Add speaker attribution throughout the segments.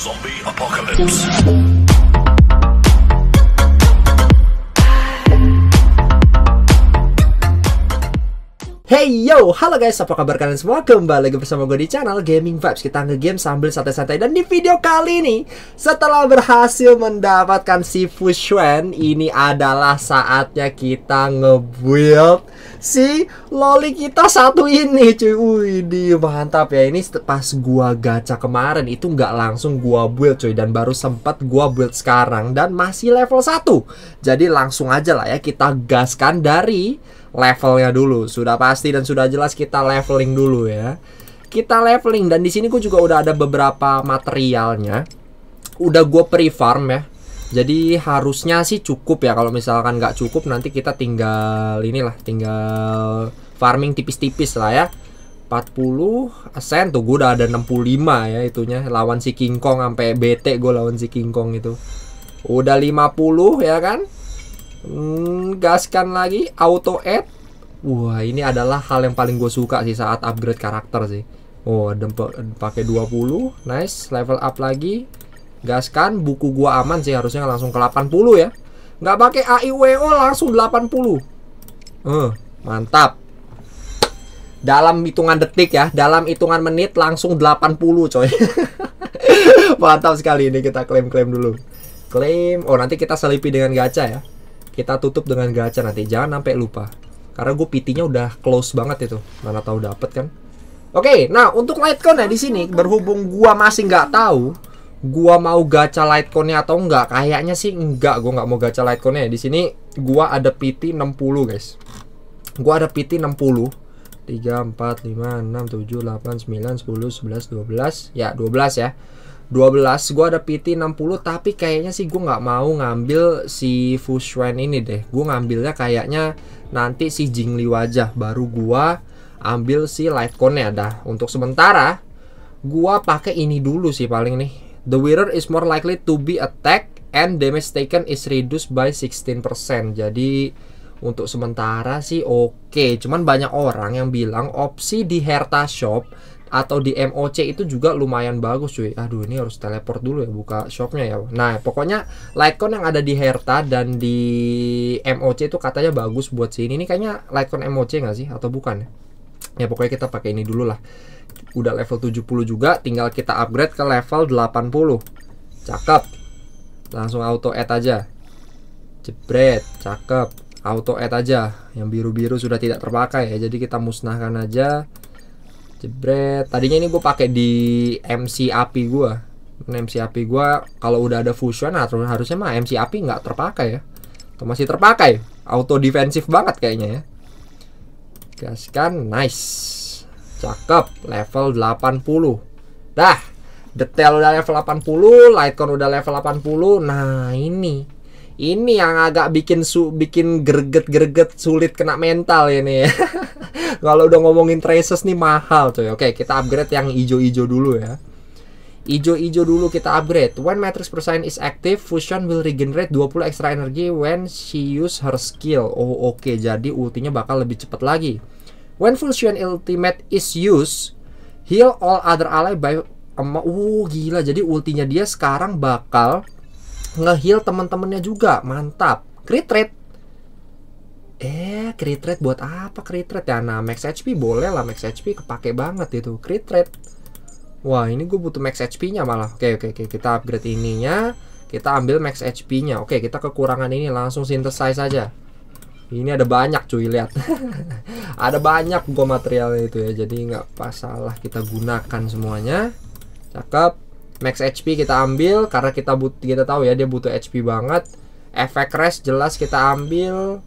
Speaker 1: Zombie Apocalypse. Hey yo, halo guys, apa kabar kalian semua? Kembali lagi bersama gue di channel Gaming Vibes Kita ngegame sambil santai-santai Dan di video kali ini, setelah berhasil mendapatkan si Fushuan Ini adalah saatnya kita ngebuild si loli kita satu ini cuy Wih, di mantap ya Ini pas gua gacha kemarin itu nggak langsung gua build cuy Dan baru sempat gua build sekarang Dan masih level 1 Jadi langsung aja lah ya kita gaskan dari levelnya dulu. Sudah pasti dan sudah jelas kita leveling dulu ya. Kita leveling dan di sini gue juga udah ada beberapa materialnya. Udah gue pre-farm ya. Jadi harusnya sih cukup ya kalau misalkan nggak cukup nanti kita tinggal inilah tinggal farming tipis-tipis lah ya. 40 sen tuh gue udah ada 65 ya itunya lawan si King Kong sampai bete gue lawan si King Kong itu. Udah 50 ya kan? Hmm, gaskan lagi auto add. Wah, ini adalah hal yang paling gue suka sih saat upgrade karakter sih. Oh, pakai 20. Nice, level up lagi. Gaskan, buku gua aman sih harusnya langsung ke 80 ya. Nggak pakai AIWO langsung 80. Eh, uh, mantap. Dalam hitungan detik ya, dalam hitungan menit langsung 80 coy. mantap sekali ini kita klaim-klaim dulu. Klaim. Oh, nanti kita selipi dengan gacha ya kita tutup dengan gacha nanti jangan sampai lupa karena gue PT-nya udah close banget itu mana tahu dapet kan oke okay, nah untuk Litecoin ya di sini berhubung gua masih nggak tahu gua mau gacha Litecoinnya atau nggak kayaknya sih nggak gua nggak mau gacha Litecoinnya ya. di sini gua ada PT 60 guys gua ada PT 60 3, 4, 5, 6, 7, 8, 9, 10, 11, 12 Ya 12 ya 12 gue ada PT 60 tapi kayaknya sih gue nggak mau ngambil si Fushuan ini deh gue ngambilnya kayaknya nanti si Jingli wajah baru gue ambil si light ya ada untuk sementara gue pakai ini dulu sih paling nih the wearer is more likely to be attack and damage taken is reduced by 16% jadi untuk sementara sih oke okay. cuman banyak orang yang bilang opsi di Herta Shop atau di MOC itu juga lumayan bagus cuy aduh ini harus teleport dulu ya buka shopnya ya nah pokoknya lightcon yang ada di Herta dan di MOC itu katanya bagus buat sini ini kayaknya lightcon MOC nggak sih atau bukan ya? ya pokoknya kita pakai ini dulu lah udah level 70 juga tinggal kita upgrade ke level 80 cakep langsung auto add aja jebret cakep auto add aja yang biru-biru sudah tidak terpakai ya jadi kita musnahkan aja jebret tadinya ini gue pakai di MC api gue MC api gue kalau udah ada fusion nah, harusnya mah MC api nggak terpakai ya atau masih terpakai auto defensif banget kayaknya ya gaskan nice cakep level 80 dah detail udah level 80 lightcon udah level 80 nah ini ini yang agak bikin su bikin greget-greget sulit kena mental ini ya. Kalau udah ngomongin traces nih mahal tuh. Oke, kita upgrade yang ijo-ijo dulu ya. Ijo-ijo dulu kita upgrade. When matrix percent is active, Fusion will regenerate 20 extra energy when she use her skill. Oh oke, okay. jadi ultinya bakal lebih cepat lagi. When Fusion ultimate is used, heal all other ally by... Um, uh, gila, jadi ultinya dia sekarang bakal ngeheal teman-temannya juga mantap crit rate eh crit rate buat apa crit rate ya nah max HP boleh lah max HP kepake banget itu crit rate wah ini gue butuh max HP nya malah oke oke oke kita upgrade ininya kita ambil max HP nya oke kita kekurangan ini langsung synthesize aja ini ada banyak cuy lihat ada banyak gua materialnya itu ya jadi nggak salah kita gunakan semuanya cakep max HP kita ambil karena kita but kita tahu ya dia butuh HP banget efek rest jelas kita ambil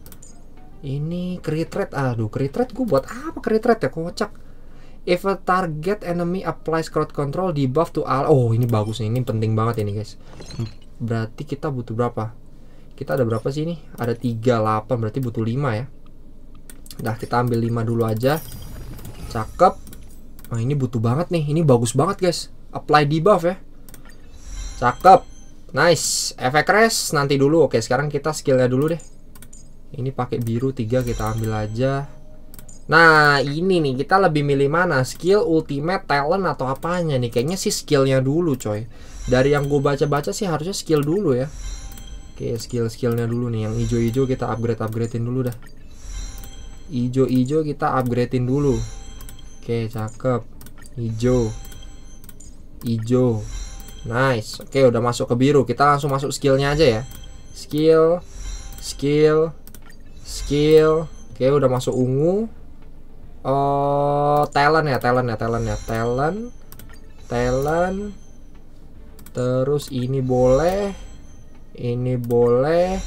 Speaker 1: ini crit rate aduh crit rate gue buat apa crit rate ya kocak if a target enemy applies crowd control debuff to all oh ini bagus nih ini penting banget ini guys berarti kita butuh berapa kita ada berapa sih ini ada 38 berarti butuh 5 ya Nah kita ambil 5 dulu aja Cakep Nah ini butuh banget nih Ini bagus banget guys Apply debuff ya Cakep. Nice. Efek res nanti dulu. Oke, sekarang kita skillnya dulu deh. Ini pakai biru 3 kita ambil aja. Nah, ini nih kita lebih milih mana? Skill, ultimate, talent atau apanya nih? Kayaknya sih skillnya dulu, coy. Dari yang gue baca-baca sih harusnya skill dulu ya. Oke, skill-skillnya dulu nih. Yang hijau hijau kita upgrade-upgradein dulu dah. hijau hijau kita upgradein dulu. Oke, cakep. hijau, hijau. Nice. Oke, udah masuk ke biru. Kita langsung masuk skillnya aja ya. Skill, skill, skill. Oke, udah masuk ungu. Oh, talent ya, talent ya, talent ya, talent, talent. Terus ini boleh, ini boleh.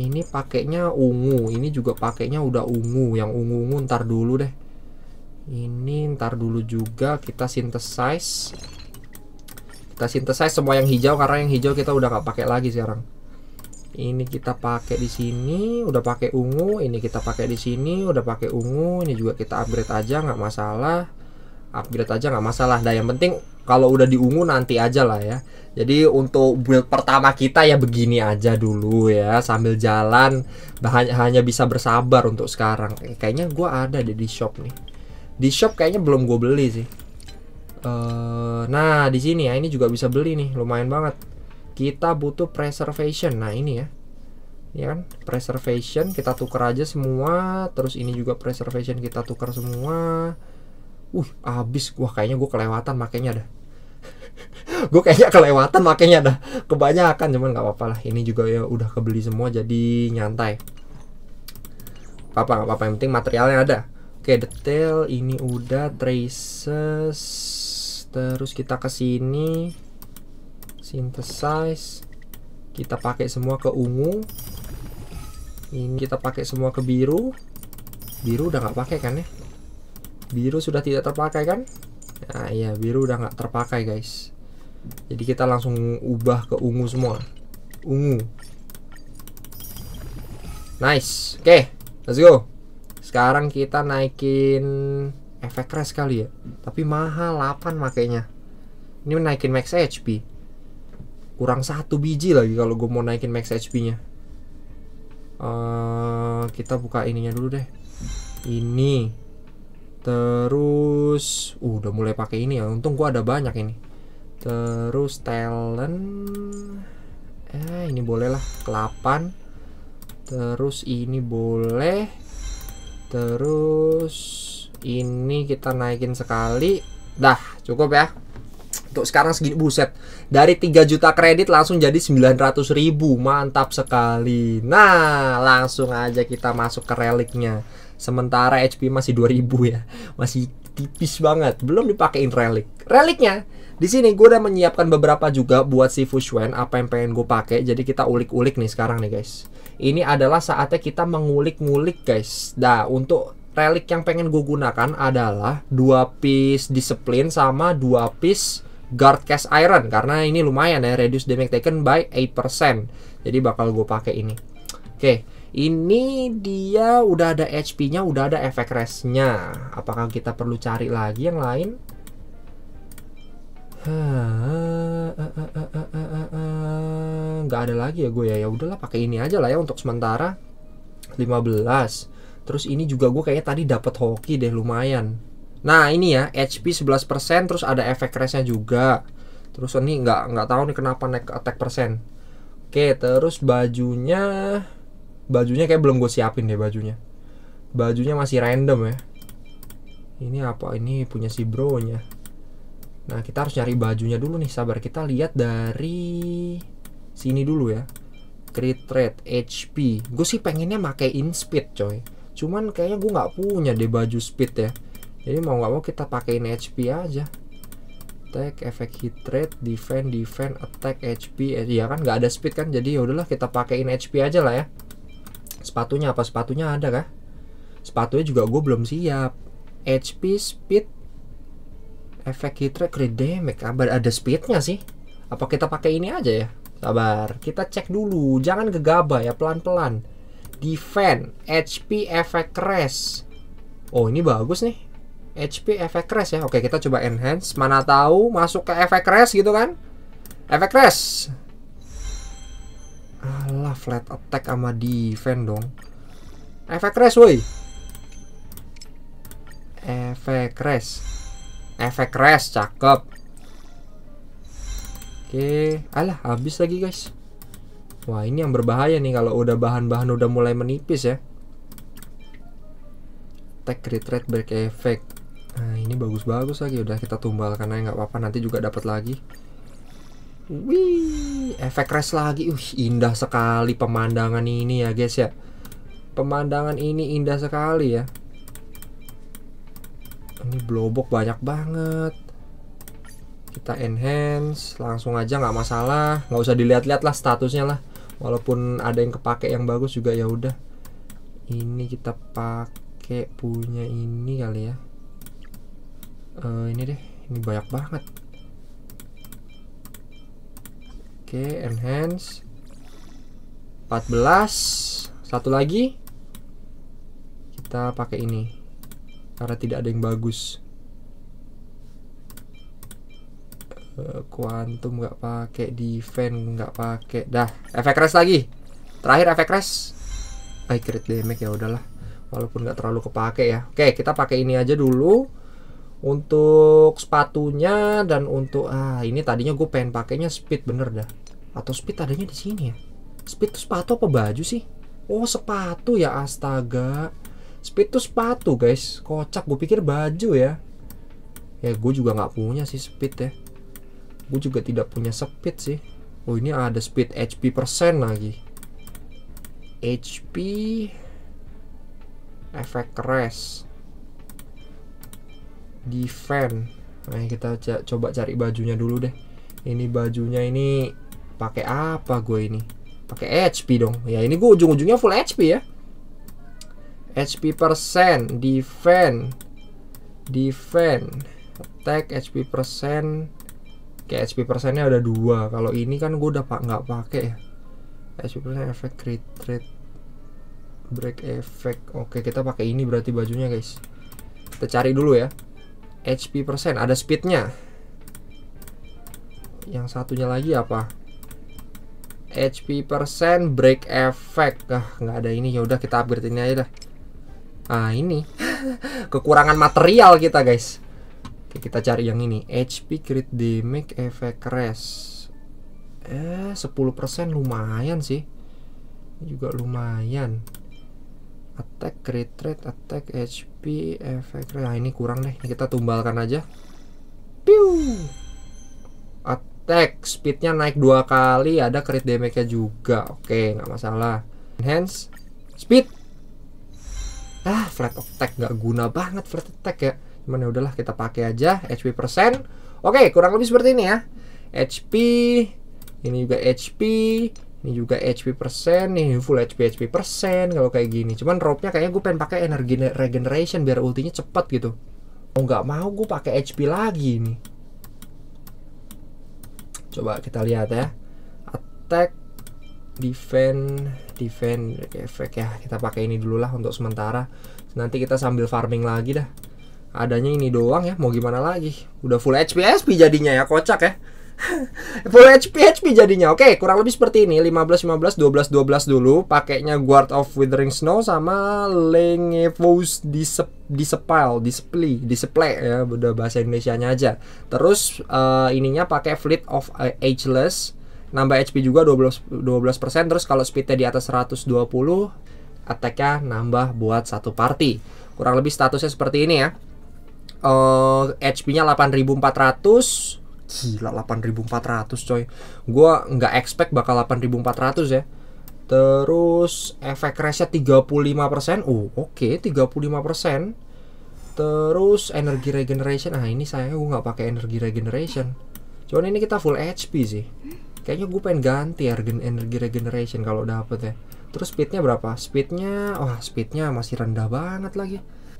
Speaker 1: Ini pakainya ungu, ini juga pakainya udah ungu. Yang ungu-ungu ntar dulu deh. Ini ntar dulu juga kita synthesize kita synthesize semua yang hijau karena yang hijau kita udah nggak pakai lagi sekarang ini kita pakai di sini udah pakai ungu ini kita pakai di sini udah pakai ungu ini juga kita upgrade aja nggak masalah upgrade aja nggak masalah dah yang penting kalau udah di ungu nanti aja lah ya jadi untuk build pertama kita ya begini aja dulu ya sambil jalan bahannya hanya bisa bersabar untuk sekarang eh, kayaknya gua ada di shop nih di shop kayaknya belum gue beli sih Eh, nah, di sini ya, ini juga bisa beli nih, lumayan banget. Kita butuh preservation. Nah, ini ya. Ya kan? Preservation kita tukar aja semua, terus ini juga preservation kita tukar semua. Uh, abis gua kayaknya gua kelewatan makanya dah. gua kayaknya kelewatan makanya dah. Kebanyakan cuman nggak apa-apa lah. Ini juga ya udah kebeli semua jadi nyantai. Apa apa yang penting materialnya ada. Oke, detail ini udah traces terus kita ke sini synthesize kita pakai semua ke ungu ini kita pakai semua ke biru biru udah nggak pakai kan ya biru sudah tidak terpakai kan nah iya biru udah nggak terpakai guys jadi kita langsung ubah ke ungu semua ungu nice oke okay, let's go sekarang kita naikin efek keras kali ya tapi mahal 8 makainya ini naikin max HP kurang satu biji lagi kalau gue mau naikin max HP nya uh, eh, kita buka ininya dulu deh ini terus uh, udah mulai pakai ini ya untung gue ada banyak ini terus talent eh ini boleh lah 8 terus ini boleh terus ini kita naikin sekali dah cukup ya untuk sekarang segini buset dari 3 juta kredit langsung jadi 900 ribu mantap sekali nah langsung aja kita masuk ke reliknya sementara HP masih 2000 ya masih tipis banget belum dipakein relik reliknya di sini gue udah menyiapkan beberapa juga buat si Fushuen apa yang pengen gue pakai jadi kita ulik-ulik nih sekarang nih guys ini adalah saatnya kita mengulik-ngulik guys nah untuk relik yang pengen gue gunakan adalah dua piece discipline sama dua piece guard cast iron karena ini lumayan ya reduce damage taken by 8% jadi bakal gue pakai ini oke okay. ini dia udah ada HP nya udah ada efek nya apakah kita perlu cari lagi yang lain nggak ada lagi ya gue ya ya udahlah pakai ini aja lah ya untuk sementara 15 Terus ini juga gue kayaknya tadi dapat hoki deh lumayan. Nah ini ya HP 11% terus ada efek crashnya juga. Terus ini nggak nggak tahu nih kenapa naik attack persen. Oke terus bajunya bajunya kayak belum gue siapin deh bajunya. Bajunya masih random ya. Ini apa ini punya si bro nya. Nah kita harus cari bajunya dulu nih sabar kita lihat dari sini dulu ya. Crit rate HP. Gue sih pengennya pakai in speed coy cuman kayaknya gue nggak punya deh baju speed ya jadi mau nggak mau kita pakaiin HP aja attack efek hit rate defend defend attack HP eh, ya kan nggak ada speed kan jadi ya udahlah kita pakaiin HP aja lah ya sepatunya apa sepatunya ada kah sepatunya juga gue belum siap HP speed efek hit rate crit damage kabar ada speednya sih apa kita pakai ini aja ya sabar kita cek dulu jangan gegabah ya pelan-pelan Defend, HP efek Crash. Oh, ini bagus nih. HP efek Crash ya. Oke, kita coba enhance. Mana tahu masuk ke efek Crash gitu kan. efek Crash. Alah, flat attack sama defend dong. efek Crash, woi. efek Crash. efek Crash, cakep. Oke, alah habis lagi guys. Wah ini yang berbahaya nih kalau udah bahan-bahan udah mulai menipis ya. Tag retreat break effect. Nah ini bagus-bagus lagi udah kita tumbal karena nggak apa-apa nanti juga dapat lagi. Wih, efek rest lagi. Uh, indah sekali pemandangan ini ya guys ya. Pemandangan ini indah sekali ya. Ini blobok banyak banget kita enhance langsung aja nggak masalah nggak usah dilihat-lihat lah statusnya lah walaupun ada yang kepake yang bagus juga ya udah ini kita pakai punya ini kali ya uh, ini deh ini banyak banget oke okay, enhance 14 satu lagi kita pakai ini karena tidak ada yang bagus Eh, kuantum nggak pakai, defense nggak pakai. Dah, efek crash lagi. Terakhir efek crash Baik, crit damage ya udahlah. Walaupun nggak terlalu kepake ya. Oke, kita pakai ini aja dulu. Untuk sepatunya dan untuk ah ini tadinya gue pengen pakainya speed bener dah. Atau speed tadinya di sini ya. Speed tuh sepatu apa baju sih? Oh, sepatu ya astaga. Speed tuh sepatu guys. Kocak gue pikir baju ya. Ya gue juga nggak punya sih speed ya gue juga tidak punya speed sih oh ini ada speed HP persen lagi HP efek crash defend nah kita coba cari bajunya dulu deh ini bajunya ini pakai apa gue ini pakai HP dong ya ini gue ujung-ujungnya full HP ya HP persen defend defend attack HP persen kayak HP persennya ada dua kalau ini kan gue udah pak nggak pakai ya HP persen efek crit rate break efek. oke kita pakai ini berarti bajunya guys kita cari dulu ya HP persen ada speednya yang satunya lagi apa HP persen break efek. ah nggak ada ini ya udah kita upgrade ini aja dah ah ini kekurangan material kita guys kita cari yang ini HP crit damage efek rest eh 10% lumayan sih juga lumayan attack crit rate attack HP efek rest nah ini kurang deh kita tumbalkan aja piu attack speednya naik dua kali ada crit damage-nya juga oke nggak masalah enhance speed ah flat attack nggak guna banget flat attack ya cuman ya udahlah kita pakai aja HP persen oke kurang lebih seperti ini ya HP ini juga HP ini juga HP persen nih full HP HP persen kalau kayak gini cuman ropnya kayaknya gue pengen pakai energi regeneration biar ultinya cepet gitu mau nggak mau gue pakai HP lagi nih coba kita lihat ya attack defend defend efek ya kita pakai ini dulu lah untuk sementara nanti kita sambil farming lagi dah adanya ini doang ya mau gimana lagi udah full HP HP jadinya ya kocak ya full HP HP jadinya oke kurang lebih seperti ini 15 15 12 12 dulu pakainya guard of withering snow sama lengevos disep disepal display display ya udah bahasa Indonesia nya aja terus uh, ininya pakai fleet of uh, ageless nambah HP juga 12 12% terus kalau speednya di atas 120 attacknya nambah buat satu party kurang lebih statusnya seperti ini ya uh, HP-nya 8400 gila 8400 coy gue nggak expect bakal 8400 ya terus efek lima 35% uh oke okay, 35% terus energi regeneration nah ini saya gue nggak pakai energi regeneration cuman ini kita full HP sih kayaknya gue pengen ganti energi regeneration kalau dapet ya terus speednya berapa speednya wah oh, speednya masih rendah banget lagi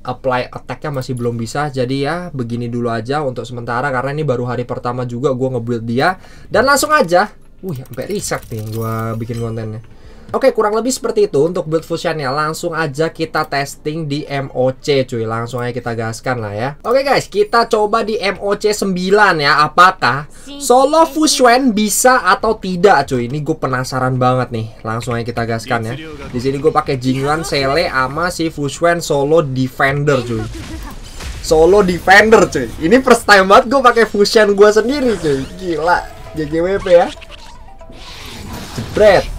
Speaker 1: apply attacknya masih belum bisa jadi ya begini dulu aja untuk sementara karena ini baru hari pertama juga gue ngebuild dia dan langsung aja wih sampai riset nih gue bikin kontennya Oke, okay, kurang lebih seperti itu untuk build Fusionnya. Langsung aja kita testing di MOC cuy. Langsung aja kita gaskan lah ya. Oke okay, guys, kita coba di MOC 9 ya. Apakah solo Fusion bisa atau tidak cuy? Ini gue penasaran banget nih. Langsung aja kita gaskan ya. Di sini gue pakai Jinglan Sele sama si Fusion solo Defender cuy. Solo Defender cuy. Ini first time banget gue pake Fusion gue sendiri cuy. Gila. GGWP ya. Jebret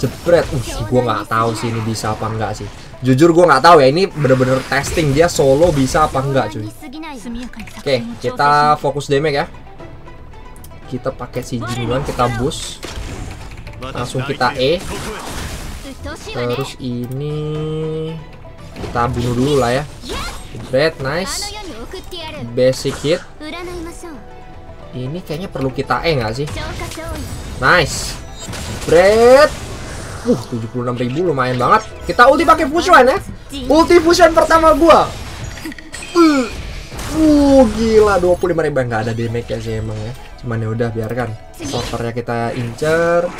Speaker 1: jebret uh gue nggak tahu sih ini bisa apa enggak sih jujur gue nggak tahu ya ini bener-bener testing dia solo bisa apa enggak cuy oke kita fokus damage ya kita pakai si Jinuan kita bus. langsung kita E terus ini kita bunuh dulu lah ya jebret nice basic hit ini kayaknya perlu kita E nggak sih nice jebret Wuh, 76 ribu lumayan banget. Kita ulti pakai fusion ya. Ulti fusion pertama gua. Uh, uh gila 25 ribu nggak ada damage ya sih emang ya. Cuman ya udah biarkan. Sorternya kita incer.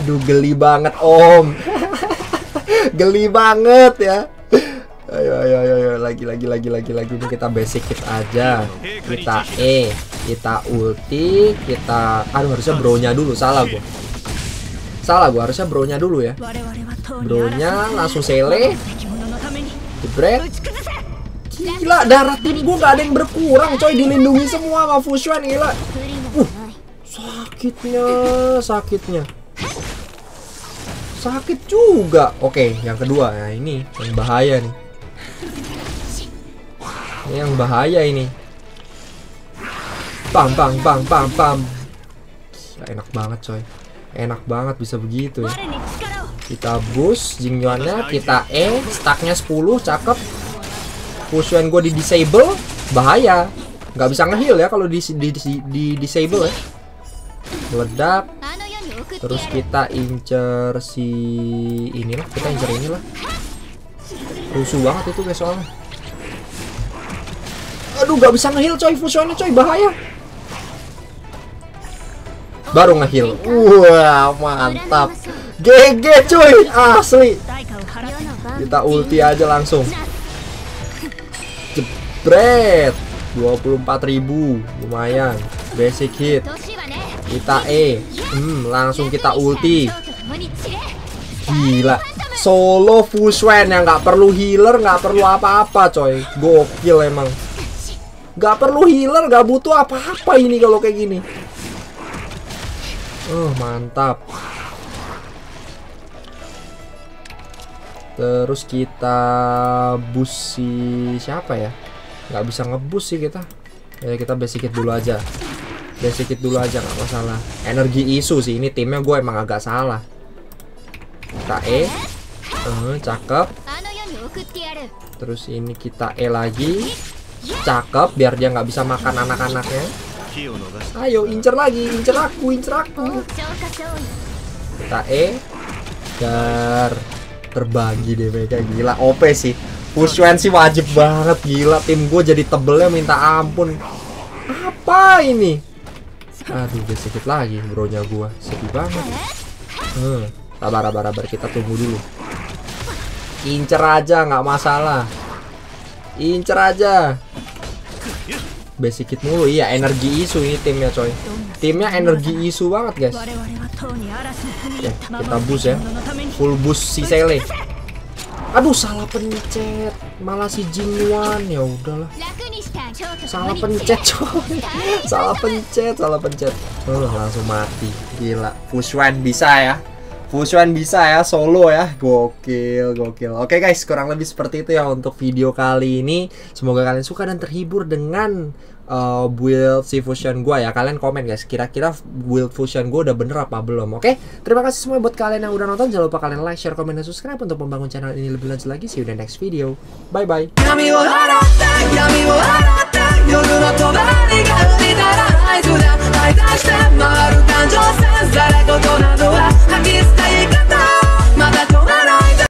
Speaker 1: Aduh, geli banget om. geli banget ya. Ayo, ayo, ayo, ayo, lagi, lagi, lagi, lagi, lagi. Ini kita basic kit aja. Kita E, kita ulti, kita. Aduh, harusnya bronya dulu salah gua Salah gua harusnya bronya dulu ya. Bro nya langsung sele. Jebret. Gila darah tim gua gak ada yang berkurang coy dilindungi semua sama Fushuan gila. Uh, sakitnya, sakitnya. Sakit juga. Oke, yang kedua. ya ini yang bahaya nih. Ini yang bahaya ini.
Speaker 2: pam pam pam pam pam,
Speaker 1: enak banget coy enak banget bisa begitu ya kita boost jingyuannya kita E stacknya 10 cakep Fusion gue di disable bahaya nggak bisa ngeheal ya kalau di, di, di, di disable ya meledak terus kita incer si inilah kita incer inilah rusuh banget itu guys soalnya aduh nggak bisa ngeheal coy fusionnya coy bahaya baru ngehil wah mantap GG cuy asli kita ulti aja langsung jebret 24.000 lumayan basic hit kita E hmm, langsung kita ulti gila solo full swan yang nggak perlu healer nggak perlu apa-apa coy gokil emang nggak perlu healer nggak butuh apa-apa ini kalau kayak gini Oh, mantap. Terus kita busi siapa ya? Gak bisa ngebus sih kita. Ya kita basic dulu aja. Basic dulu aja nggak masalah. Energi isu sih ini timnya gue emang agak salah. Kita E. Uh, cakep. Terus ini kita E lagi. Cakep biar dia nggak bisa makan anak-anaknya. Ayo, incer lagi, incer aku, incer aku. Kita E. Dar terbagi deh mereka gila OP sih. Pushen sih wajib banget gila tim gue jadi tebelnya minta ampun. Apa ini? Aduh, udah sedikit lagi bronya gue Sedih banget. Hmm, sabar sabar sabar kita tunggu dulu. Incer aja nggak masalah. Incer aja basic hit mulu iya energi isu ini timnya coy timnya energi isu banget guys ya, kita bus ya full bus si Sele aduh salah pencet malah si Jinwan ya udahlah salah pencet coy salah pencet salah pencet oh, langsung mati gila Fushuan bisa ya Fusion bisa ya solo ya gokil gokil oke guys kurang lebih seperti itu ya untuk video kali ini semoga kalian suka dan terhibur dengan uh, build si fusion gue ya kalian komen guys kira-kira build fusion gue udah bener apa belum oke terima kasih semua buat kalian yang udah nonton jangan lupa kalian like share komen dan subscribe untuk membangun channel ini lebih lanjut lagi see you in the next video bye bye い出して回る感情線ざれなどは吐き捨て方まだ止まないで